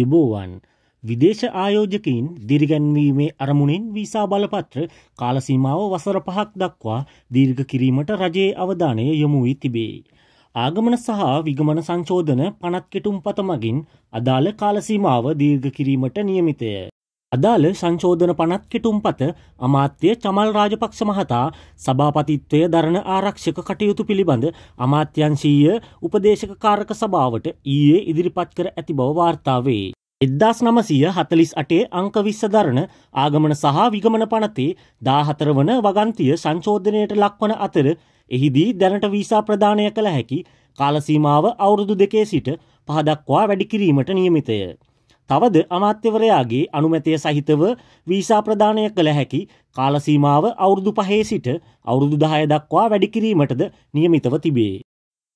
එබෝවන් විදේශ ආයෝජකින් දිරිගැන්වීමේ අරමුණින් වීසා බලපත්‍ර කාලසීමාව වසර පහක් දක්වා දීර්ඝ කිරීමට රජයේ අවධානය යොමු වී තිබේ. ආගමන සහ විගමන සංශෝධන පනත් කෙටුම් පත මගින් අදාළ කාලසීමාව දීර්ඝ කිරීමට නියමිතය. අදාළ සංශෝධන පනත් කෙටුම්පත අමාත්‍ය චමල් රාජපක්ෂ මහතා සභාපතිත්වය දරණ ආරක්ෂක කටයුතු පිළිබඳ අමාත්‍යංශීය උපදේශක කාරක සභාවට ඊයේ ඉදිරිපත් කර ඇති බව වාර්තාවේ. එද්දාස් නමසීය හතලිස් අටේ අංකවිස්ස දරණ ආගමන සහ විගමන පනතේ දාහතර වන වගන්තිය සංශෝධනයට ලක්වන අතර එහිදී දැනට වීසා ප්‍රධානය කළ හැකි කාලසීමාව අවුරුදු දෙකේ සිට පහදක්වා වැඩිකිරීමට නියමිතය. තවද අමාත්‍යවරයාගේ අනුමැතිය සහිතව වීසා ප්‍රදානය කළ හැකි කාලසීමාව අවුරුදු පහේ සිට අවුරුදු දහය දක්වා වැඩිකිරීමටද නියමිතව තිබේ.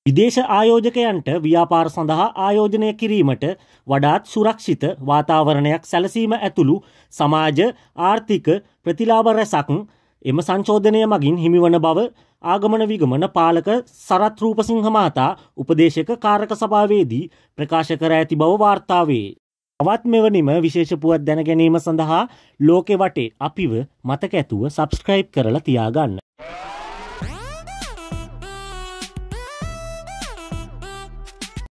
විදේශ ආයෝජකයන්ට ව්‍යාපාර සඳහා ආයෝජනය කිරීමට වඩාත් සුරක්ෂිත වාතාවරණයක් සැලසීම ඇතුළු සමාජ ආර්ථික ප්‍රතිලාබ රැසක් එම සංශෝධනය මගින් හිමිවන බව ආගමන විගමන පාලක සරත් රූපසිංහමතා උපදේශක කාරක සභාවේදී ප්‍රකාශ කර ඇති බව වාර්තාවේ. අවත් මෙවනිම විශේෂ පුවත් දැන ගැනීම සඳහා ලෝකෙ වටේ අපිව මතක ඇතුව සබස්ක්‍රයිබ් කරලා තියාගන්න.